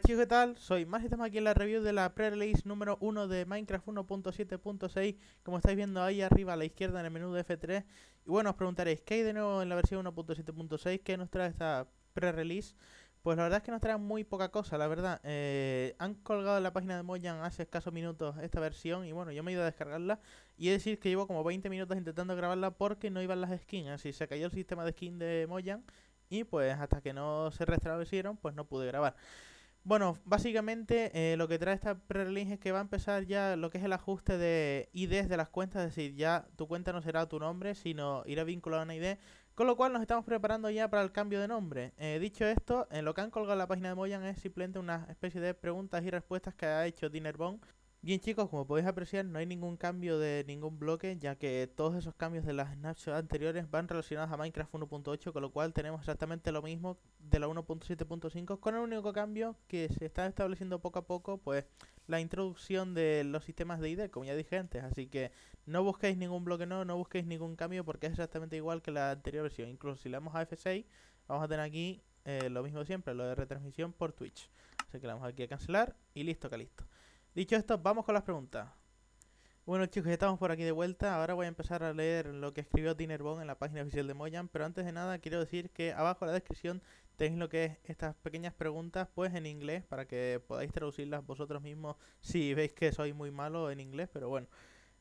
chicos, ¿qué tal? Soy Más y estamos aquí en la review de la pre-release número 1 de Minecraft 1.7.6 Como estáis viendo ahí arriba a la izquierda en el menú de F3 Y bueno, os preguntaréis, ¿qué hay de nuevo en la versión 1.7.6? ¿Qué nos trae esta pre-release? Pues la verdad es que nos trae muy poca cosa, la verdad eh, Han colgado en la página de Mojang hace escasos minutos esta versión Y bueno, yo me he ido a descargarla Y he de decir que llevo como 20 minutos intentando grabarla porque no iban las skins Así se cayó el sistema de skin de Mojang y pues hasta que no se restablecieron, pues no pude grabar. Bueno, básicamente eh, lo que trae esta pre es que va a empezar ya lo que es el ajuste de IDs de las cuentas, es decir, ya tu cuenta no será tu nombre, sino irá vinculada a una ID, con lo cual nos estamos preparando ya para el cambio de nombre. Eh, dicho esto, lo que han colgado en la página de Moyan es simplemente una especie de preguntas y respuestas que ha hecho Dinnerbone Bien chicos, como podéis apreciar no hay ningún cambio de ningún bloque ya que todos esos cambios de las snapshots anteriores van relacionados a Minecraft 1.8 con lo cual tenemos exactamente lo mismo de la 1.7.5 con el único cambio que se está estableciendo poco a poco pues la introducción de los sistemas de ID como ya dije antes así que no busquéis ningún bloque nuevo, no busquéis ningún cambio porque es exactamente igual que la anterior versión incluso si le damos a F6 vamos a tener aquí eh, lo mismo siempre, lo de retransmisión por Twitch así que le damos aquí a cancelar y listo que listo Dicho esto, vamos con las preguntas. Bueno chicos, ya estamos por aquí de vuelta. Ahora voy a empezar a leer lo que escribió Dinnerbone en la página oficial de Moyan. Pero antes de nada, quiero decir que abajo en la descripción tenéis lo que es estas pequeñas preguntas, pues en inglés, para que podáis traducirlas vosotros mismos si veis que soy muy malo en inglés. Pero bueno,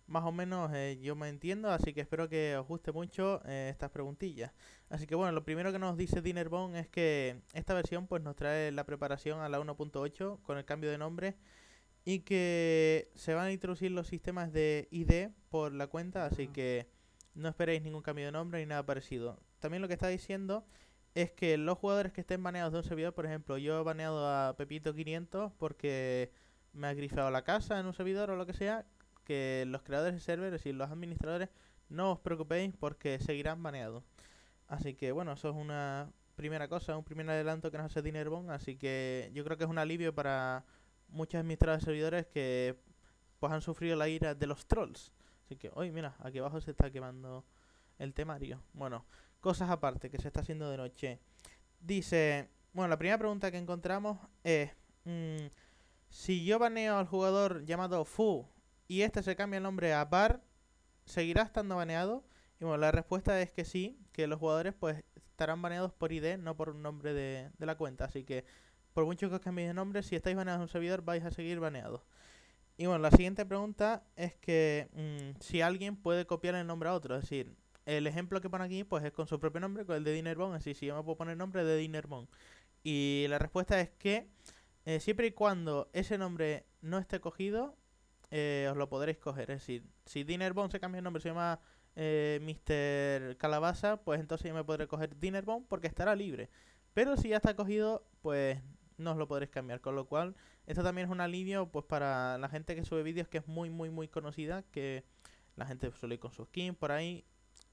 más o menos eh, yo me entiendo, así que espero que os guste mucho eh, estas preguntillas. Así que bueno, lo primero que nos dice Dinnerbone es que esta versión pues nos trae la preparación a la 1.8 con el cambio de nombre y que se van a introducir los sistemas de ID por la cuenta, así ah. que no esperéis ningún cambio de nombre ni nada parecido. También lo que está diciendo es que los jugadores que estén baneados de un servidor, por ejemplo, yo he baneado a Pepito500 porque me ha grifeado la casa en un servidor o lo que sea, que los creadores de server, y los administradores, no os preocupéis porque seguirán baneados. Así que bueno, eso es una primera cosa, un primer adelanto que nos hace Dinerbon, así que yo creo que es un alivio para muchas mis de servidores que pues han sufrido la ira de los trolls. Así que, hoy mira, aquí abajo se está quemando el temario. Bueno, cosas aparte que se está haciendo de noche. Dice, bueno, la primera pregunta que encontramos es, mm, si yo baneo al jugador llamado Fu y este se cambia el nombre a Bar, ¿seguirá estando baneado? Y bueno, la respuesta es que sí, que los jugadores pues estarán baneados por ID, no por un nombre de, de la cuenta. Así que por mucho que os cambiéis de nombre, si estáis baneados en un servidor vais a seguir baneados. Y bueno, la siguiente pregunta es que mm, si alguien puede copiar el nombre a otro, es decir, el ejemplo que pone aquí pues es con su propio nombre, con el de Dinnerbone, así si yo me puedo poner nombre de Dinnerbone. Y la respuesta es que eh, siempre y cuando ese nombre no esté cogido, eh, os lo podréis coger. Es decir, si Dinnerbone se cambia el nombre, se llama eh, Mr. Calabaza, pues entonces yo me podré coger Dinnerbone porque estará libre. Pero si ya está cogido, pues os lo podréis cambiar. Con lo cual, esto también es un alivio pues para la gente que sube vídeos que es muy, muy, muy conocida, que la gente suele ir con su skin por ahí.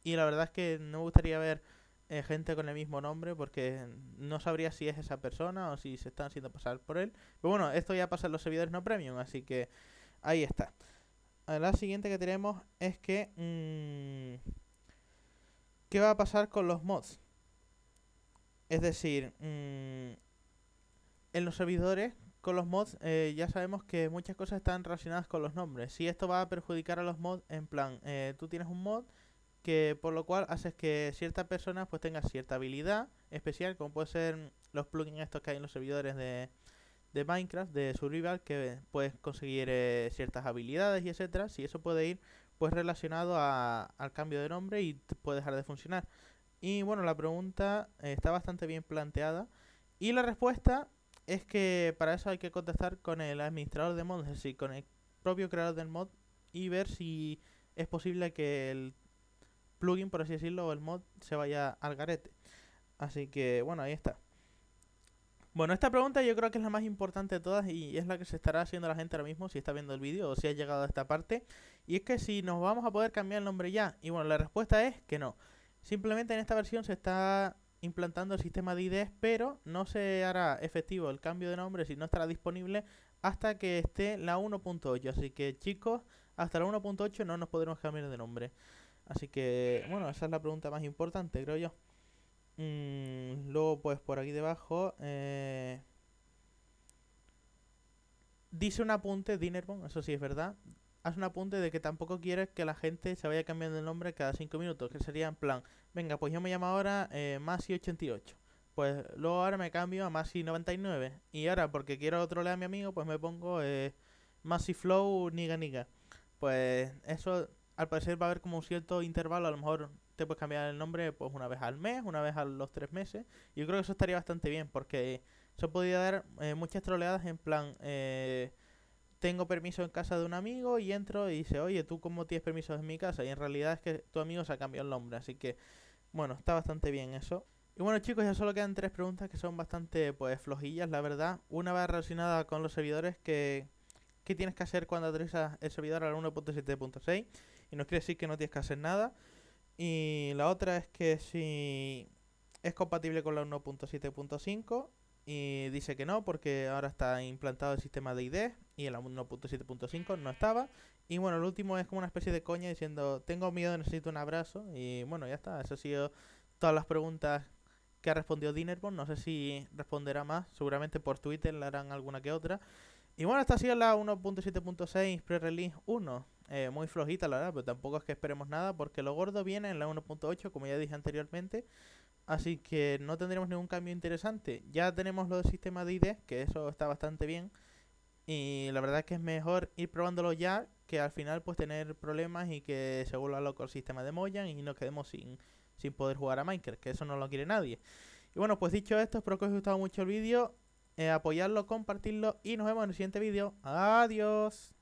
Y la verdad es que no me gustaría ver eh, gente con el mismo nombre porque no sabría si es esa persona o si se están haciendo pasar por él. Pero bueno, esto ya pasa en los servidores no premium, así que ahí está. La siguiente que tenemos es que... Mm, ¿Qué va a pasar con los mods? Es decir, mm, en los servidores con los mods eh, ya sabemos que muchas cosas están relacionadas con los nombres. Si esto va a perjudicar a los mods, en plan, eh, tú tienes un mod que por lo cual haces que cierta persona pues tenga cierta habilidad especial, como puede ser los plugins estos que hay en los servidores de, de Minecraft, de Survival, que puedes conseguir eh, ciertas habilidades y etcétera. Si eso puede ir pues relacionado al cambio de nombre y puede dejar de funcionar. Y bueno, la pregunta está bastante bien planteada. Y la respuesta es que para eso hay que contestar con el administrador de mods, es decir, con el propio creador del mod y ver si es posible que el plugin, por así decirlo, o el mod se vaya al garete. Así que bueno, ahí está. Bueno, esta pregunta yo creo que es la más importante de todas y es la que se estará haciendo la gente ahora mismo si está viendo el vídeo o si ha llegado a esta parte. Y es que si nos vamos a poder cambiar el nombre ya. Y bueno, la respuesta es que no. Simplemente en esta versión se está implantando el sistema de IDs, e pero no se hará efectivo el cambio de nombre si no estará disponible hasta que esté la 1.8. Así que chicos, hasta la 1.8 no nos podremos cambiar de nombre. Así que, bueno, esa es la pregunta más importante, creo yo. Mm, luego, pues por aquí debajo, eh, dice un apunte Dinnerbone, eso sí es verdad haz un apunte de que tampoco quieres que la gente se vaya cambiando el nombre cada 5 minutos, que sería en plan, venga, pues yo me llamo ahora eh, Masi88, pues luego ahora me cambio a Masi99, y ahora porque quiero trolear a mi amigo, pues me pongo eh, Flow niga niga. Pues eso al parecer va a haber como un cierto intervalo, a lo mejor te puedes cambiar el nombre pues una vez al mes, una vez a los tres meses, yo creo que eso estaría bastante bien, porque eso podría dar eh, muchas troleadas en plan... Eh, tengo permiso en casa de un amigo y entro y dice, oye, ¿tú cómo tienes permiso en mi casa? Y en realidad es que tu amigo se ha cambiado el nombre, así que, bueno, está bastante bien eso. Y bueno chicos, ya solo quedan tres preguntas que son bastante pues flojillas, la verdad. Una va relacionada con los servidores que... ¿Qué tienes que hacer cuando aterrizas el servidor al 1.7.6? Y nos quiere decir que no tienes que hacer nada. Y la otra es que si es compatible con la 1.7.5 y dice que no porque ahora está implantado el sistema de ID y en la 1.7.5 no estaba. Y bueno, el último es como una especie de coña diciendo, tengo miedo, necesito un abrazo. Y bueno, ya está, eso ha sido todas las preguntas que ha respondido Dinnerbon. No sé si responderá más, seguramente por Twitter le harán alguna que otra. Y bueno, esta ha sido la 1.7.6 pre-release 1. Eh, muy flojita la verdad, pero tampoco es que esperemos nada porque lo gordo viene en la 1.8, como ya dije anteriormente. Así que no tendremos ningún cambio interesante. Ya tenemos los sistemas de ID, que eso está bastante bien. Y la verdad es que es mejor ir probándolo ya que al final pues tener problemas y que se vuelva loco el sistema de Moyan y nos quedemos sin, poder jugar a Minecraft, que eso no lo quiere nadie. Y bueno, pues dicho esto, espero que os haya gustado mucho el vídeo. Eh, apoyarlo, compartirlo y nos vemos en el siguiente vídeo. Adiós.